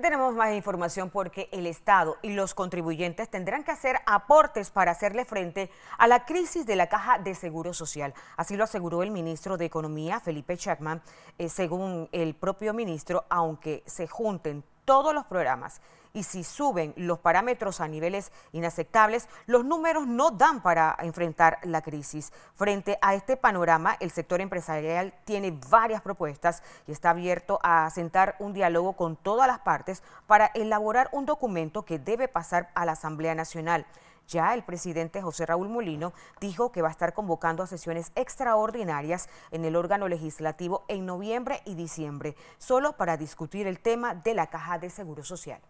Tenemos más información porque el Estado y los contribuyentes tendrán que hacer aportes para hacerle frente a la crisis de la caja de seguro social. Así lo aseguró el ministro de Economía, Felipe Chacman, eh, según el propio ministro, aunque se junten todos los programas. Y si suben los parámetros a niveles inaceptables, los números no dan para enfrentar la crisis. Frente a este panorama, el sector empresarial tiene varias propuestas y está abierto a sentar un diálogo con todas las partes para elaborar un documento que debe pasar a la Asamblea Nacional. Ya el presidente José Raúl Molino dijo que va a estar convocando a sesiones extraordinarias en el órgano legislativo en noviembre y diciembre, solo para discutir el tema de la caja de seguro social.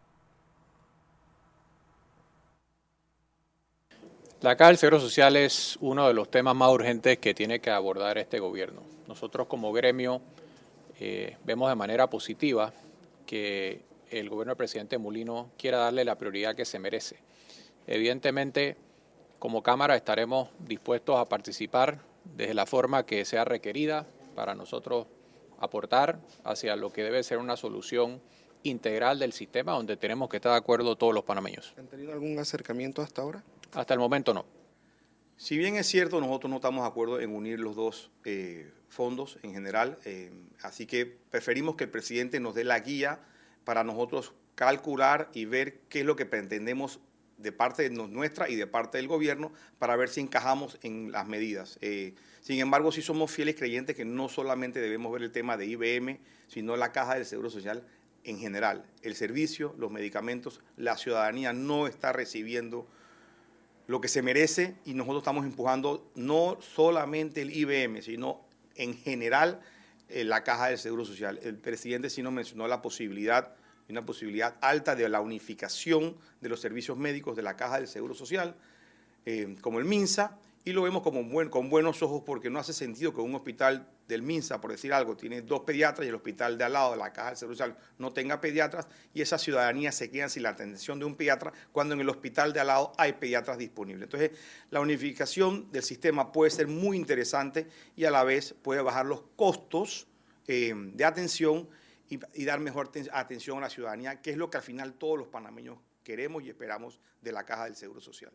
La caja de Seguro Social es uno de los temas más urgentes que tiene que abordar este gobierno. Nosotros como gremio eh, vemos de manera positiva que el gobierno del presidente Molino quiera darle la prioridad que se merece. Evidentemente, como Cámara estaremos dispuestos a participar desde la forma que sea requerida para nosotros aportar hacia lo que debe ser una solución integral del sistema donde tenemos que estar de acuerdo todos los panameños. ¿Han tenido algún acercamiento hasta ahora? Hasta el momento no. Si bien es cierto, nosotros no estamos de acuerdo en unir los dos eh, fondos en general, eh, así que preferimos que el presidente nos dé la guía para nosotros calcular y ver qué es lo que pretendemos de parte de nuestra y de parte del gobierno para ver si encajamos en las medidas. Eh, sin embargo, sí somos fieles creyentes que no solamente debemos ver el tema de IBM, sino la caja del Seguro Social en general. El servicio, los medicamentos, la ciudadanía no está recibiendo lo que se merece y nosotros estamos empujando no solamente el IBM, sino en general eh, la caja del Seguro Social. El presidente sí nos mencionó la posibilidad una posibilidad alta de la unificación de los servicios médicos de la Caja del Seguro Social, eh, como el MINSA, y lo vemos como buen, con buenos ojos porque no hace sentido que un hospital del MINSA, por decir algo, tiene dos pediatras y el hospital de al lado de la Caja del Seguro Social no tenga pediatras y esa ciudadanía se queda sin la atención de un pediatra cuando en el hospital de al lado hay pediatras disponibles. Entonces, la unificación del sistema puede ser muy interesante y a la vez puede bajar los costos eh, de atención y, dar mejor atención a la ciudadanía, que es lo que al final todos los panameños queremos y esperamos de la Caja del Seguro Social.